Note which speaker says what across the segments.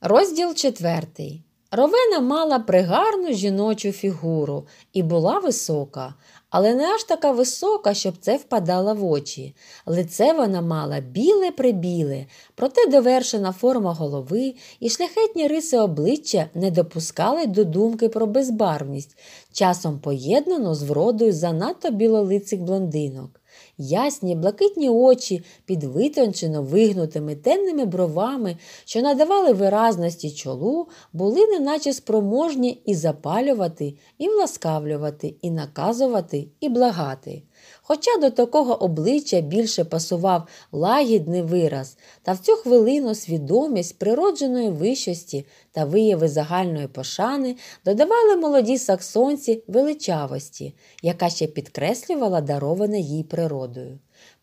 Speaker 1: Розділ четвертий. Ровена мала пригарну жіночу фігуру і була висока, але не аж така висока, щоб це впадало в очі. Лице вона мала біле прибіле, проте довершена форма голови і шляхетні риси обличчя не допускали до думки про безбарвність, часом поєднану з вродою занадто білолицих блондинок ясні, блакитні очі під витончено вигнутими темними бровами, що надавали виразності чолу, були неначе спроможні і запалювати, і власкавлювати, і наказувати, і благати. Хоча до такого обличчя більше пасував лагідний вираз, та в цю хвилину свідомість природженої вищості та вияви загальної пошани додавали молоді саксонці величавості, яка ще підкреслювала дароване їй природою.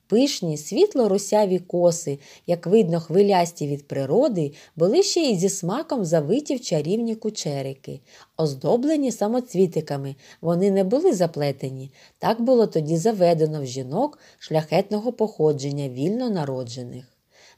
Speaker 1: Пишні, світло русяві коси, як видно, хвилясті від природи, були ще й зі смаком завиті в чарівні кучерики. Оздоблені самоцвітиками, вони не були заплетені. Так було тоді заведено в жінок шляхетного походження вільно народжених.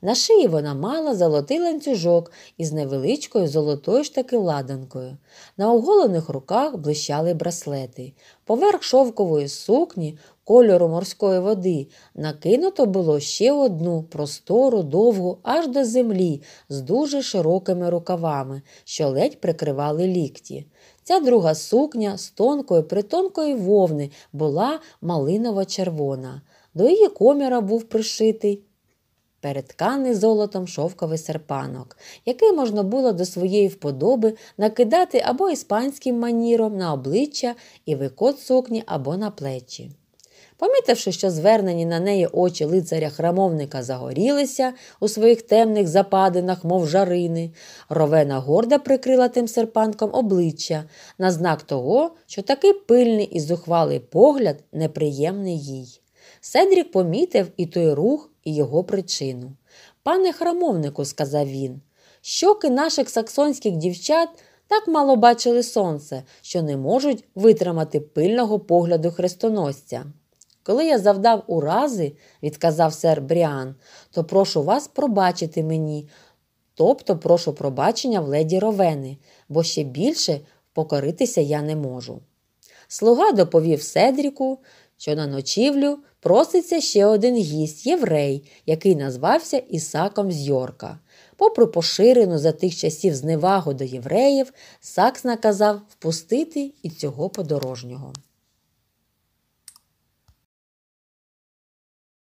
Speaker 1: На шиї вона мала золотий ланцюжок із невеличкою золотою ж таки ладанкою. На оголених руках блищали браслети. Поверх шовкової сукні кольору морської води, накинуто було ще одну простору, довгу, аж до землі, з дуже широкими рукавами, що ледь прикривали лікті. Ця друга сукня з тонкої, притонкої вовни була малиново-червона. До її коміра був пришитий. Перетканий золотом шовковий серпанок, який можна було до своєї вподоби накидати або іспанським маніром на обличчя і викот сукні або на плечі. Помітивши, що звернені на неї очі лицаря храмовника загорілися у своїх темних западинах, мов жарини, ровена горда прикрила тим серпанком обличчя на знак того, що такий пильний і зухвалий погляд неприємний їй. Седрік помітив і той рух, і його причину. Пане храмовнику, сказав він, щоки наших саксонських дівчат. Так мало бачили сонце, що не можуть витримати пильного погляду хрестоносця. Коли я завдав урази, відказав сер Бріан, то прошу вас пробачити мені, тобто прошу пробачення в леді ровени, бо ще більше покоритися я не можу. Слуга доповів Седріку, що на ночівлю проситься ще один гість, єврей, який назвався Ісаком з Йорка. Попри поширену за тих часів зневагу до євреїв, Сакс наказав впустити і цього подорожнього.